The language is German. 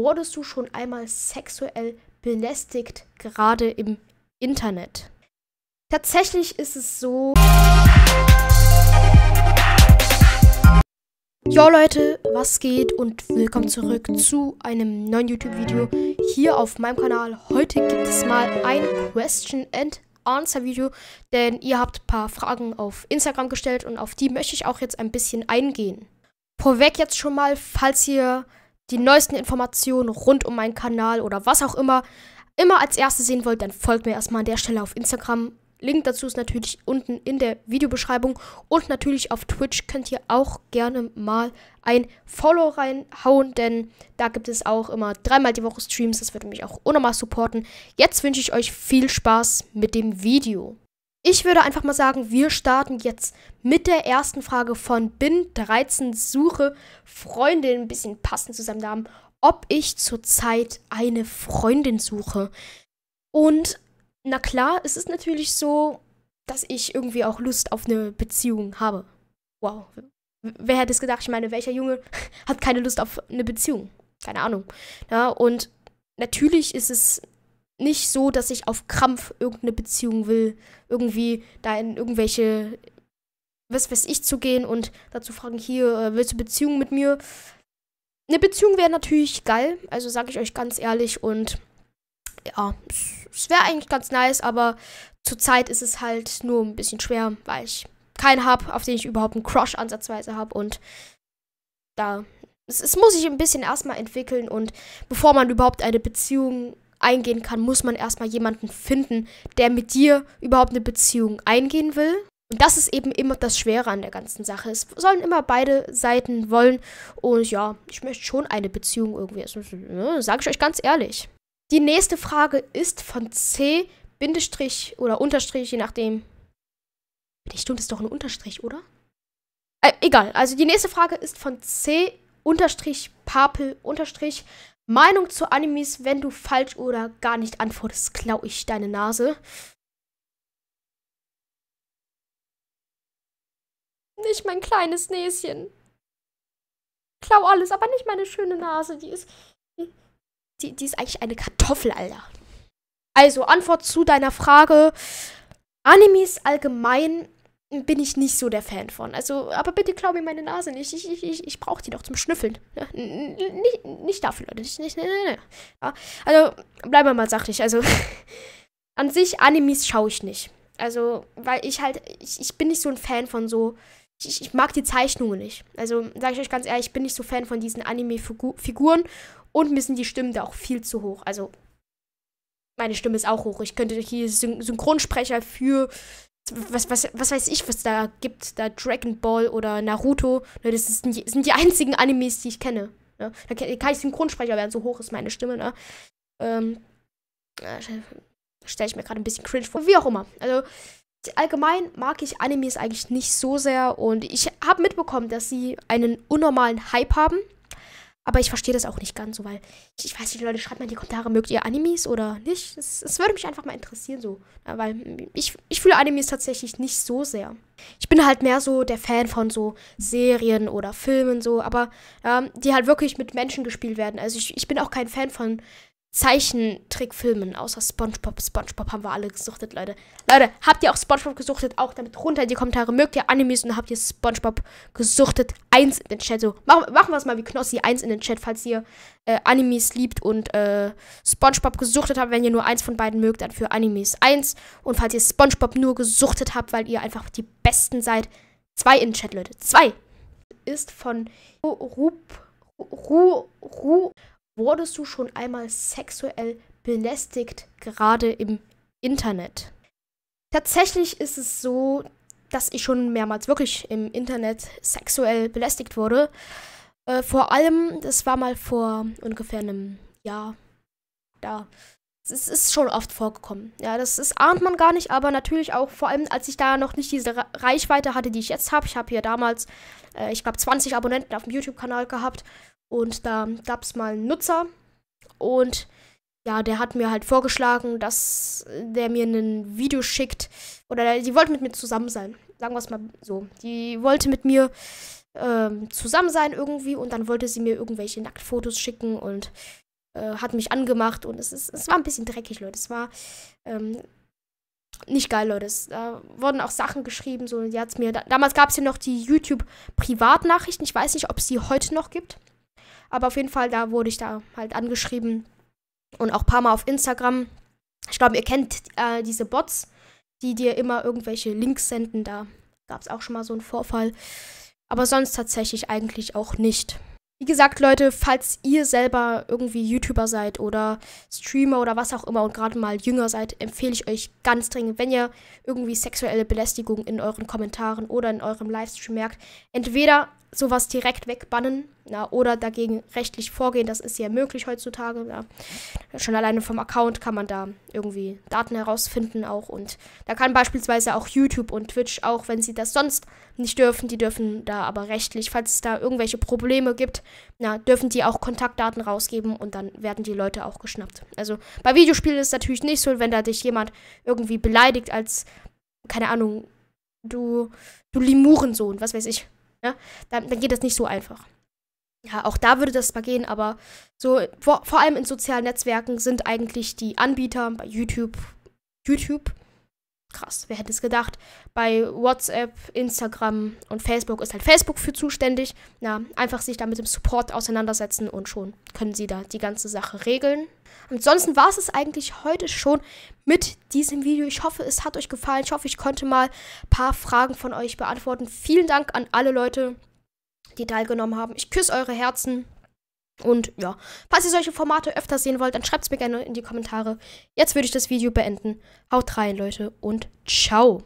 Wurdest du schon einmal sexuell belästigt, gerade im Internet? Tatsächlich ist es so. Jo Leute, was geht und willkommen zurück zu einem neuen YouTube-Video hier auf meinem Kanal. Heute gibt es mal ein Question and Answer Video, denn ihr habt ein paar Fragen auf Instagram gestellt und auf die möchte ich auch jetzt ein bisschen eingehen. Vorweg jetzt schon mal, falls ihr die neuesten Informationen rund um meinen Kanal oder was auch immer immer als erste sehen wollt, dann folgt mir erstmal an der Stelle auf Instagram. Link dazu ist natürlich unten in der Videobeschreibung. Und natürlich auf Twitch könnt ihr auch gerne mal ein Follow reinhauen, denn da gibt es auch immer dreimal die Woche Streams. Das würde mich auch unnormal supporten. Jetzt wünsche ich euch viel Spaß mit dem Video. Ich würde einfach mal sagen, wir starten jetzt mit der ersten Frage von Bin13 Suche Freundin, ein bisschen passend zu seinem Namen, ob ich zurzeit eine Freundin suche. Und na klar, es ist natürlich so, dass ich irgendwie auch Lust auf eine Beziehung habe. Wow. Wer hätte es gedacht? Ich meine, welcher Junge hat keine Lust auf eine Beziehung? Keine Ahnung. Ja, und natürlich ist es nicht so, dass ich auf Krampf irgendeine Beziehung will, irgendwie da in irgendwelche, was weiß ich, zu gehen und dazu fragen, hier, äh, willst du Beziehung mit mir? Eine Beziehung wäre natürlich geil, also sage ich euch ganz ehrlich und ja, es wäre eigentlich ganz nice, aber zurzeit ist es halt nur ein bisschen schwer, weil ich keinen habe, auf den ich überhaupt einen Crush ansatzweise habe und da, es, es muss sich ein bisschen erstmal entwickeln und bevor man überhaupt eine Beziehung eingehen kann, muss man erstmal jemanden finden, der mit dir überhaupt eine Beziehung eingehen will. Und das ist eben immer das Schwere an der ganzen Sache. Es sollen immer beide Seiten wollen. Und ja, ich möchte schon eine Beziehung irgendwie. Ne, Sage ich euch ganz ehrlich. Die nächste Frage ist von C, Bindestrich oder Unterstrich, je nachdem. Stimmt, ist doch ein Unterstrich, oder? Äh, egal. Also die nächste Frage ist von C, Unterstrich, Papel, Unterstrich. Meinung zu Animes, wenn du falsch oder gar nicht antwortest, klau ich deine Nase. Nicht mein kleines Näschen. Klau alles, aber nicht meine schöne Nase. Die ist. Die, die ist eigentlich eine Kartoffel, Alter. Also, Antwort zu deiner Frage. Animes allgemein bin ich nicht so der Fan von. Also, aber bitte klau mir meine Nase nicht. Ich, ich, ich, ich brauche die doch zum Schnüffeln. nicht, nicht dafür, Leute. Nicht, nicht, nicht, nicht. Ja, also, bleiben wir mal sachlich. Also, an sich, Animes schaue ich nicht. Also, weil ich halt, ich, ich bin nicht so ein Fan von so. Ich, ich mag die Zeichnungen nicht. Also, sage ich euch ganz ehrlich, ich bin nicht so Fan von diesen Anime-Figuren. Und mir sind die Stimmen da auch viel zu hoch. Also, meine Stimme ist auch hoch. Ich könnte hier Syn Synchronsprecher für was, was, was weiß ich, was da gibt, da Dragon Ball oder Naruto. Ne, das sind die, sind die einzigen Animes, die ich kenne. Ne? Da kann ich Synchronsprecher werden, so hoch ist meine Stimme. Ne? Ähm, äh, Stelle ich mir gerade ein bisschen cringe vor. Wie auch immer. Also, allgemein mag ich Animes eigentlich nicht so sehr und ich habe mitbekommen, dass sie einen unnormalen Hype haben. Aber ich verstehe das auch nicht ganz so, weil ich, ich, weiß nicht, Leute, schreibt mal in die Kommentare, mögt ihr Animes oder nicht? Es, es würde mich einfach mal interessieren, so. Weil ich, ich fühle Animes tatsächlich nicht so sehr. Ich bin halt mehr so der Fan von so Serien oder Filmen, so, aber ähm, die halt wirklich mit Menschen gespielt werden. Also ich, ich bin auch kein Fan von Zeichentrickfilmen, außer Spongebob. Spongebob haben wir alle gesuchtet, Leute. Leute, habt ihr auch Spongebob gesuchtet? Auch damit runter in die Kommentare. Mögt ihr Animes und habt ihr Spongebob gesuchtet? Eins in den Chat. So, machen, machen wir es mal wie Knossi. Eins in den Chat, falls ihr äh, Animes liebt und äh, Spongebob gesuchtet habt. Wenn ihr nur eins von beiden mögt, dann für Animes eins. Und falls ihr Spongebob nur gesuchtet habt, weil ihr einfach die Besten seid, zwei in den Chat, Leute. Zwei. Ist von Rup. Ru, Ru, Wurdest du schon einmal sexuell belästigt, gerade im Internet? Tatsächlich ist es so, dass ich schon mehrmals wirklich im Internet sexuell belästigt wurde. Äh, vor allem, das war mal vor ungefähr einem Jahr. Da. Es ist schon oft vorgekommen. Ja, das, ist, ahnt man gar nicht, aber natürlich auch, vor allem als ich da noch nicht diese Reichweite hatte, die ich jetzt habe. Ich habe hier damals, äh, ich glaube, 20 Abonnenten auf dem YouTube-Kanal gehabt und da gab es mal einen Nutzer und ja, der hat mir halt vorgeschlagen, dass der mir ein Video schickt. Oder die wollte mit mir zusammen sein. Sagen wir es mal so. Die wollte mit mir ähm, zusammen sein irgendwie und dann wollte sie mir irgendwelche Nacktfotos schicken und äh, hat mich angemacht und es, ist, es war ein bisschen dreckig, Leute. Es war ähm, nicht geil, Leute. Es, da wurden auch Sachen geschrieben. So, die hat's mir da damals gab es ja noch die YouTube-Privatnachrichten. Ich weiß nicht, ob es die heute noch gibt. Aber auf jeden Fall, da wurde ich da halt angeschrieben. Und auch ein paar Mal auf Instagram. Ich glaube, ihr kennt äh, diese Bots, die dir immer irgendwelche Links senden. Da gab es auch schon mal so einen Vorfall. Aber sonst tatsächlich eigentlich auch nicht. Wie gesagt, Leute, falls ihr selber irgendwie YouTuber seid oder Streamer oder was auch immer und gerade mal jünger seid, empfehle ich euch ganz dringend, wenn ihr irgendwie sexuelle Belästigung in euren Kommentaren oder in eurem Livestream merkt, entweder sowas direkt wegbannen na, oder dagegen rechtlich vorgehen. Das ist ja möglich heutzutage. Na. Schon alleine vom Account kann man da irgendwie Daten herausfinden auch. Und da kann beispielsweise auch YouTube und Twitch, auch wenn sie das sonst nicht dürfen, die dürfen da aber rechtlich, falls es da irgendwelche Probleme gibt, na, dürfen die auch Kontaktdaten rausgeben und dann werden die Leute auch geschnappt. Also bei Videospielen ist es natürlich nicht so, wenn da dich jemand irgendwie beleidigt als, keine Ahnung, du, du Limurensohn, was weiß ich ja? Ne? Dann, dann geht das nicht so einfach. Ja, auch da würde das mal gehen, aber so, vor, vor allem in sozialen Netzwerken sind eigentlich die Anbieter bei YouTube, YouTube krass. Wer hätte es gedacht? Bei WhatsApp, Instagram und Facebook ist halt Facebook für zuständig. Na, einfach sich da mit dem Support auseinandersetzen und schon können sie da die ganze Sache regeln. Ansonsten war es es eigentlich heute schon mit diesem Video. Ich hoffe, es hat euch gefallen. Ich hoffe, ich konnte mal ein paar Fragen von euch beantworten. Vielen Dank an alle Leute, die teilgenommen haben. Ich küsse eure Herzen. Und ja, falls ihr solche Formate öfter sehen wollt, dann schreibt es mir gerne in die Kommentare. Jetzt würde ich das Video beenden. Haut rein, Leute, und ciao.